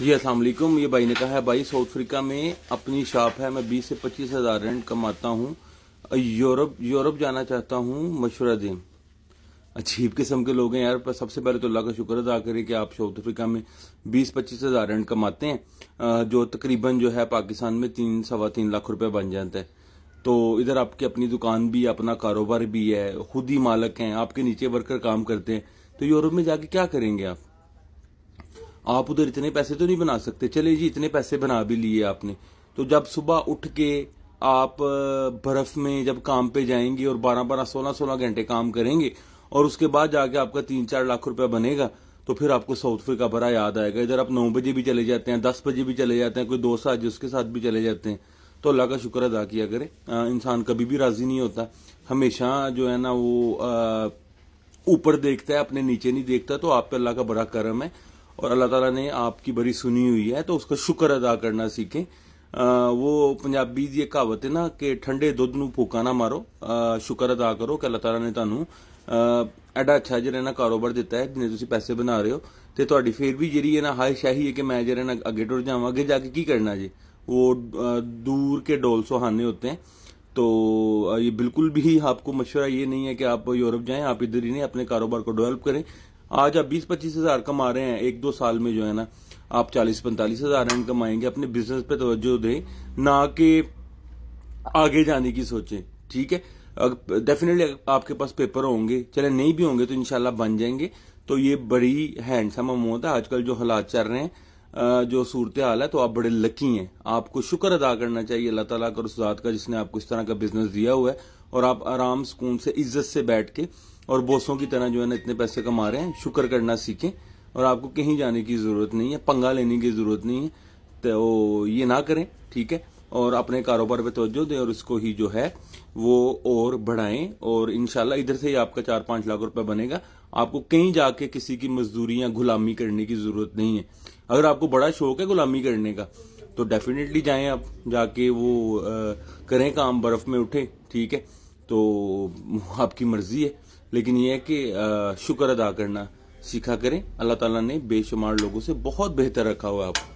जी असलम ये भाई ने कहा है भाई साउथ अफ्रीका में अपनी शॉप है मैं बीस से पच्चीस हज़ार रेंट कमाता हूँ यूरोप यूरोप जाना चाहता हूँ मशुरा दें अजीब किस्म के लोग हैं यार पर सबसे पहले तो अल्लाह का शुक्र अदा करें कि आप साउथ अफ्रीका में बीस पच्चीस हज़ार रेंट कमाते हैं जो तकरीबन जो है पाकिस्तान में तीन सवा तीन लाख रुपये बन जाता है तो इधर आपकी अपनी दुकान भी अपना कारोबार भी है खुद ही मालक हैं आपके नीचे वर्कर काम करते हैं तो यूरोप में जाके क्या करेंगे आप आप उधर इतने पैसे तो नहीं बना सकते चले जी इतने पैसे बना भी लिए आपने तो जब सुबह उठ के आप बर्फ में जब काम पे जाएंगे और बारह बारह सोलह सोलह घंटे काम करेंगे और उसके बाद जाके आपका तीन चार लाख रुपया बनेगा तो फिर आपको साउथ अफ्रीका भरा याद आएगा इधर आप नौ बजे भी चले जाते हैं दस बजे भी चले जाते हैं कोई दोस्त आज उसके साथ भी चले जाते हैं तो अल्लाह का शुक्र अदा किया करे इंसान कभी भी राजी नहीं होता हमेशा जो है ना वो ऊपर देखता है अपने नीचे नहीं देखता तो आप पे अल्लाह का बड़ा करम है और अल्लाह ताला ने आपकी बड़ी सुनी हुई है तो उसका शुक्र अदा करना सीखें ਉਹ ਪੰਜਾਬੀ ਦੀ ਕਹਾਵਤ ਹੈ ਨਾ ਕਿ ਠੰਡੇ ਦੁੱਧ ਨੂੰ ਫੂਕਾ ਨਾ ਮਾਰੋ ਸ਼ੁਕਰ ਅਦਾ ਕਰੋ ਕਿ ਅੱਲਾਹ ਤਾਲਾ ਨੇ ਤੁਹਾਨੂੰ ਐਡਾ ਅੱਛਾ ਜਿਹੜਾ ਨਾ ਕਾਰੋਬਾਰ ਦਿੱਤਾ ਹੈ ਜਿਹਨੇ ਤੁਸੀਂ ਪੈਸੇ ਬਣਾ ਰਹੇ ਹੋ ਤੇ ਤੁਹਾਡੀ ਫੇਰ ਵੀ ਜਿਹੜੀ ਹੈ ਨਾ ਹਾਈ ਸ਼ਾਹੀ ਹੈ ਕਿ ਮੈਂ ਜਿਹੜਾ ਨਾ ਅੱਗੇ ਟੁਰ ਜਾਵਾਂ ਅੱਗੇ ਜਾ ਕੇ ਕੀ ਕਰਨਾ ਜੀ वो दूर के डोल सुहाने होते हैं तो ये बिल्कुल भी आपको मशवरा ये नहीं है कि आप यूरोप जाएं आप इधर ही नहीं अपने कारोबार को डेवलप करें आज आप बीस पच्चीस हजार कमा रहे हैं एक दो साल में जो है ना आप चालीस पैंतालीस हजार इनकम कमाएंगे अपने बिजनेस पे तवज्जो दें ना कि आगे जाने की सोचें ठीक है डेफिनेटली आपके पास पेपर होंगे चले नहीं भी होंगे तो इनशाला बन जाएंगे तो ये बड़ी हैंडसम अमाउंट है आजकल जो हालात चल रहे हैं जो सूरत हाल है तो आप बड़े लकी हैं आपको शुक्र अदा करना चाहिए अल्लाह तला का रसात का जिसने आपको इस तरह का बिजनेस दिया हुआ है और आप आराम सुकून से इज्जत से बैठ के और बोसों की तरह जो है ना इतने पैसे कमा रहे हैं शुक्र करना सीखें और आपको कहीं जाने की ज़रूरत नहीं है पंगा लेने की ज़रूरत नहीं है तो ये ना करें ठीक है और अपने कारोबार पे तोज्जो दें और इसको ही जो है वो और बढ़ाएं और इनशाला इधर से ही आपका चार पांच लाख रुपए बनेगा आपको कहीं जाके किसी की मजदूरी या गुलामी करने की जरूरत नहीं है अगर आपको बड़ा शौक है गुलामी करने का तो डेफिनेटली जाएं आप जाके वो आ, करें काम बर्फ में उठे ठीक है तो आपकी मर्जी है लेकिन यह है कि शुक्र अदा करना सीखा करें अल्लाह ताला ने बेशुमार लोगों से बहुत बेहतर रखा हुआ आपको